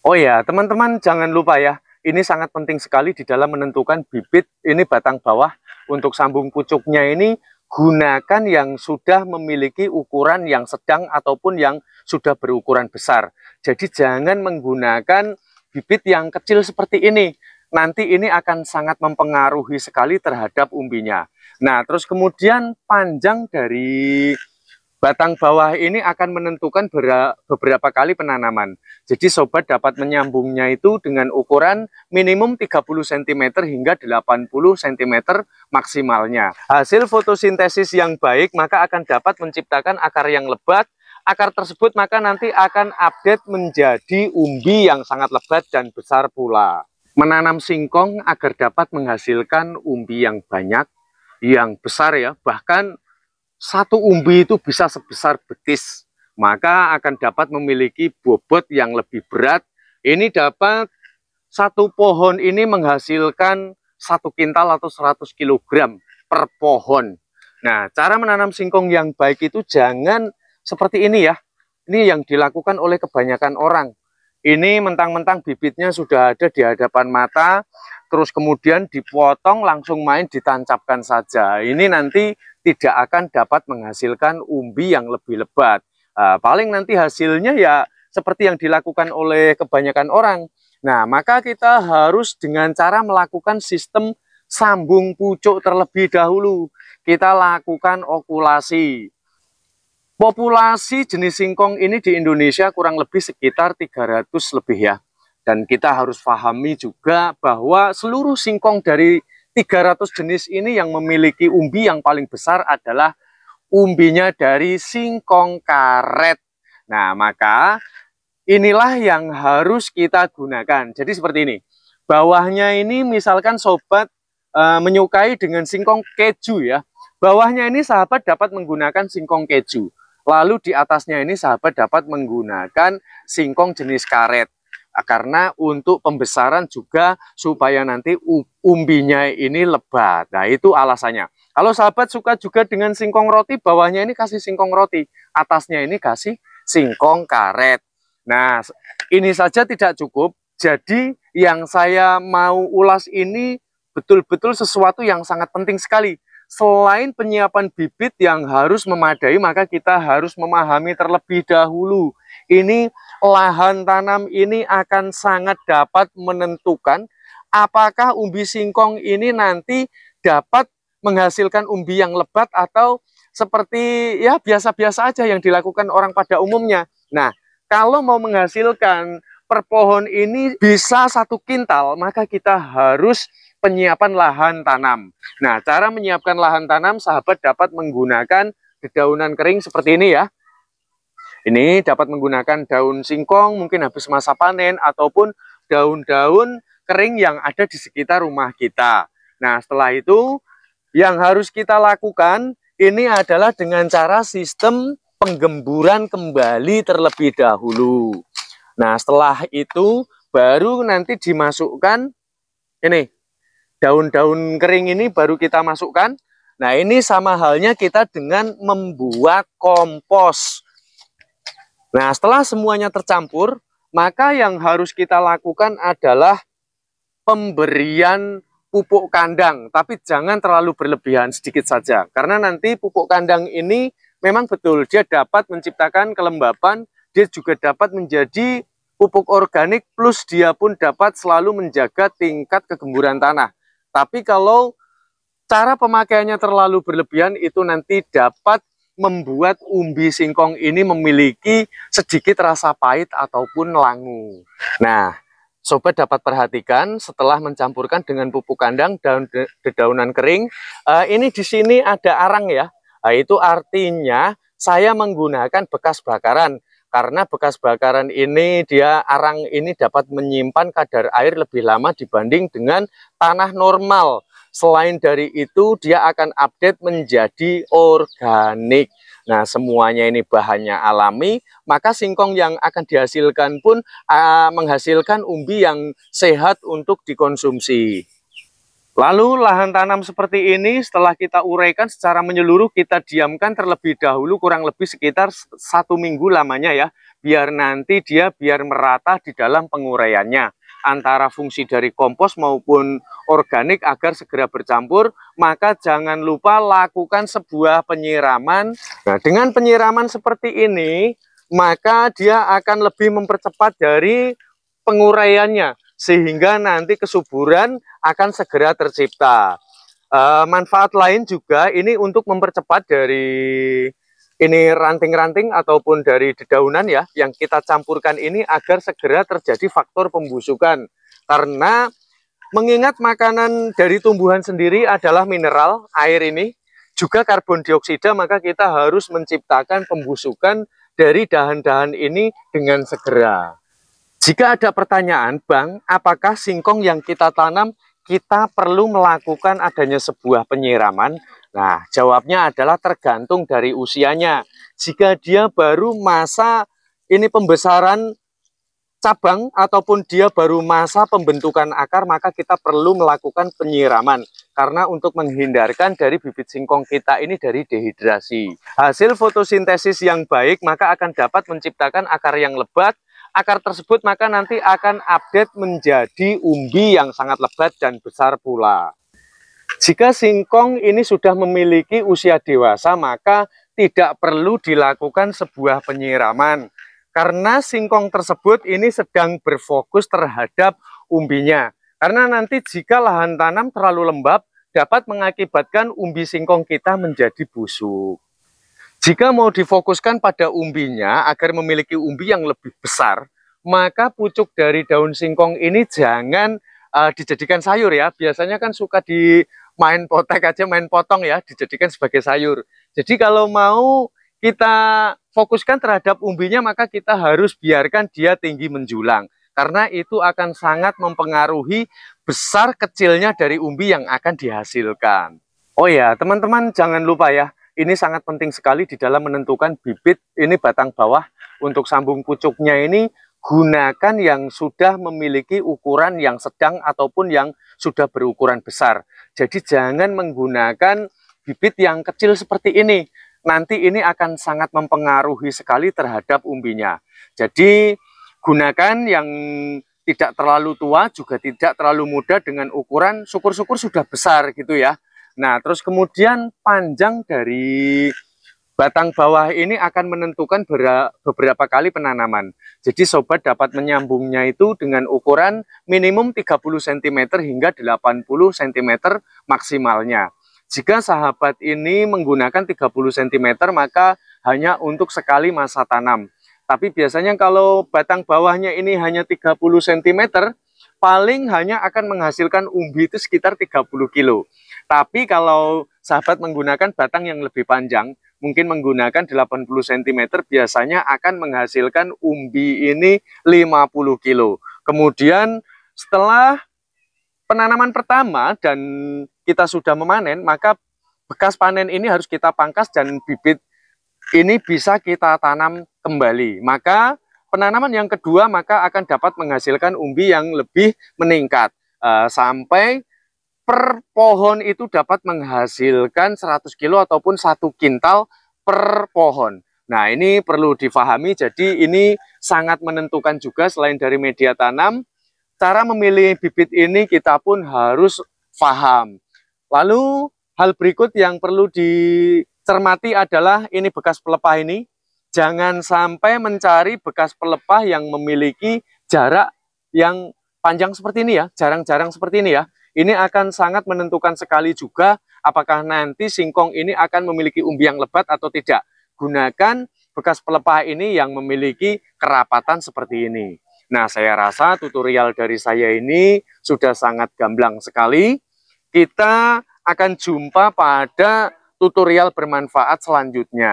Oh ya, teman-teman jangan lupa ya, ini sangat penting sekali di dalam menentukan bibit ini batang bawah untuk sambung pucuknya ini gunakan yang sudah memiliki ukuran yang sedang ataupun yang sudah berukuran besar. Jadi jangan menggunakan bibit yang kecil seperti ini. Nanti ini akan sangat mempengaruhi sekali terhadap umbinya. Nah, terus kemudian panjang dari batang bawah ini akan menentukan beberapa kali penanaman. Jadi sobat dapat menyambungnya itu dengan ukuran minimum 30 cm hingga 80 cm maksimalnya. Hasil fotosintesis yang baik maka akan dapat menciptakan akar yang lebat, akar tersebut maka nanti akan update menjadi umbi yang sangat lebat dan besar pula. Menanam singkong agar dapat menghasilkan umbi yang banyak, yang besar ya, bahkan satu umbi itu bisa sebesar betis, maka akan dapat memiliki bobot yang lebih berat. Ini dapat satu pohon ini menghasilkan satu kintal atau 100 kg per pohon. Nah, cara menanam singkong yang baik itu jangan seperti ini ya. Ini yang dilakukan oleh kebanyakan orang. Ini mentang-mentang bibitnya sudah ada di hadapan mata, terus kemudian dipotong langsung main ditancapkan saja. Ini nanti tidak akan dapat menghasilkan umbi yang lebih lebat. Uh, paling nanti hasilnya ya seperti yang dilakukan oleh kebanyakan orang. Nah, maka kita harus dengan cara melakukan sistem sambung pucuk terlebih dahulu. Kita lakukan okulasi. Populasi jenis singkong ini di Indonesia kurang lebih sekitar 300 lebih ya. Dan kita harus pahami juga bahwa seluruh singkong dari 300 jenis ini yang memiliki umbi yang paling besar adalah umbinya dari singkong karet. Nah, maka inilah yang harus kita gunakan. Jadi seperti ini. Bawahnya ini misalkan sobat e, menyukai dengan singkong keju ya. Bawahnya ini sahabat dapat menggunakan singkong keju. Lalu di atasnya ini sahabat dapat menggunakan singkong jenis karet. Nah, karena untuk pembesaran juga supaya nanti umbinya ini lebat. Nah, itu alasannya. Kalau sahabat suka juga dengan singkong roti, bawahnya ini kasih singkong roti, atasnya ini kasih singkong karet. Nah, ini saja tidak cukup. Jadi, yang saya mau ulas ini betul-betul sesuatu yang sangat penting sekali. Selain penyiapan bibit yang harus memadai, maka kita harus memahami terlebih dahulu. Ini lahan tanam ini akan sangat dapat menentukan apakah umbi singkong ini nanti dapat menghasilkan umbi yang lebat atau seperti ya biasa-biasa aja yang dilakukan orang pada umumnya. Nah, kalau mau menghasilkan per pohon ini bisa satu kintal, maka kita harus penyiapan lahan tanam. Nah, cara menyiapkan lahan tanam, sahabat dapat menggunakan dedaunan kering seperti ini ya. Ini dapat menggunakan daun singkong, mungkin habis masa panen, ataupun daun-daun kering yang ada di sekitar rumah kita. Nah, setelah itu yang harus kita lakukan ini adalah dengan cara sistem penggemburan kembali terlebih dahulu. Nah, setelah itu baru nanti dimasukkan ini daun-daun kering ini baru kita masukkan. Nah, ini sama halnya kita dengan membuat kompos. Nah, setelah semuanya tercampur, maka yang harus kita lakukan adalah pemberian pupuk kandang, tapi jangan terlalu berlebihan sedikit saja. Karena nanti pupuk kandang ini memang betul dia dapat menciptakan kelembapan, dia juga dapat menjadi pupuk organik plus dia pun dapat selalu menjaga tingkat kegemburan tanah. Tapi kalau cara pemakaiannya terlalu berlebihan itu nanti dapat membuat umbi singkong ini memiliki sedikit rasa pahit ataupun langu. Nah, sobat dapat perhatikan setelah mencampurkan dengan pupuk kandang daun dedaunan kering, uh, ini di sini ada arang ya. Nah, itu artinya saya menggunakan bekas bakaran karena bekas bakaran ini dia arang ini dapat menyimpan kadar air lebih lama dibanding dengan tanah normal. Selain dari itu, dia akan update menjadi organik. Nah, semuanya ini bahannya alami, maka singkong yang akan dihasilkan pun uh, menghasilkan umbi yang sehat untuk dikonsumsi. Lalu lahan tanam seperti ini setelah kita uraikan secara menyeluruh kita diamkan terlebih dahulu kurang lebih sekitar satu minggu lamanya ya. Biar nanti dia biar merata di dalam penguraiannya antara fungsi dari kompos maupun organik agar segera bercampur, maka jangan lupa lakukan sebuah penyiraman. Nah, dengan penyiraman seperti ini, maka dia akan lebih mempercepat dari penguraiannya sehingga nanti kesuburan akan segera tercipta. E, manfaat lain juga ini untuk mempercepat dari ini ranting-ranting ataupun dari dedaunan ya yang kita campurkan ini agar segera terjadi faktor pembusukan karena mengingat makanan dari tumbuhan sendiri adalah mineral air ini juga karbon dioksida maka kita harus menciptakan pembusukan dari dahan-dahan ini dengan segera. Jika ada pertanyaan, Bang, apakah singkong yang kita tanam kita perlu melakukan adanya sebuah penyiraman? Nah, jawabnya adalah tergantung dari usianya. Jika dia baru masa ini pembesaran cabang ataupun dia baru masa pembentukan akar, maka kita perlu melakukan penyiraman. Karena untuk menghindarkan dari bibit singkong kita ini dari dehidrasi. Hasil fotosintesis yang baik maka akan dapat menciptakan akar yang lebat, akar tersebut maka nanti akan update menjadi umbi yang sangat lebat dan besar pula. Jika singkong ini sudah memiliki usia dewasa maka tidak perlu dilakukan sebuah penyiraman karena singkong tersebut ini sedang berfokus terhadap umbinya. Karena nanti jika lahan tanam terlalu lembab dapat mengakibatkan umbi singkong kita menjadi busuk. Jika mau difokuskan pada umbinya agar memiliki umbi yang lebih besar, maka pucuk dari daun singkong ini jangan uh, dijadikan sayur ya. Biasanya kan suka di main potek aja, main potong ya, dijadikan sebagai sayur. Jadi kalau mau kita fokuskan terhadap umbinya, maka kita harus biarkan dia tinggi menjulang. Karena itu akan sangat mempengaruhi besar kecilnya dari umbi yang akan dihasilkan. Oh ya, teman-teman jangan lupa ya, ini sangat penting sekali di dalam menentukan bibit ini batang bawah untuk sambung pucuknya ini gunakan yang sudah memiliki ukuran yang sedang ataupun yang sudah berukuran besar. Jadi jangan menggunakan bibit yang kecil seperti ini. Nanti ini akan sangat mempengaruhi sekali terhadap umbinya. Jadi gunakan yang tidak terlalu tua juga tidak terlalu muda dengan ukuran syukur-syukur sudah besar gitu ya. Nah, terus kemudian panjang dari batang bawah ini akan menentukan beberapa kali penanaman. Jadi sobat dapat menyambungnya itu dengan ukuran minimum 30 cm hingga 80 cm maksimalnya. Jika sahabat ini menggunakan 30 cm maka hanya untuk sekali masa tanam. Tapi biasanya kalau batang bawahnya ini hanya 30 cm, paling hanya akan menghasilkan umbi itu sekitar 30 kilo. Tapi kalau sahabat menggunakan batang yang lebih panjang, mungkin menggunakan 80 cm, biasanya akan menghasilkan umbi ini 50 kilo. Kemudian setelah penanaman pertama dan kita sudah memanen, maka bekas panen ini harus kita pangkas dan bibit ini bisa kita tanam kembali. Maka penanaman yang kedua maka akan dapat menghasilkan umbi yang lebih meningkat uh, sampai per pohon itu dapat menghasilkan 100 kilo ataupun satu kintal per pohon. Nah ini perlu difahami jadi ini sangat menentukan juga selain dari media tanam cara memilih bibit ini kita pun harus faham. Lalu hal berikut yang perlu dicermati adalah ini bekas pelepah ini jangan sampai mencari bekas pelepah yang memiliki jarak yang panjang seperti ini ya, jarang-jarang seperti ini ya. Ini akan sangat menentukan sekali juga apakah nanti singkong ini akan memiliki umbi yang lebat atau tidak. Gunakan bekas pelepah ini yang memiliki kerapatan seperti ini. Nah, saya rasa tutorial dari saya ini sudah sangat gamblang sekali. Kita akan jumpa pada tutorial bermanfaat selanjutnya.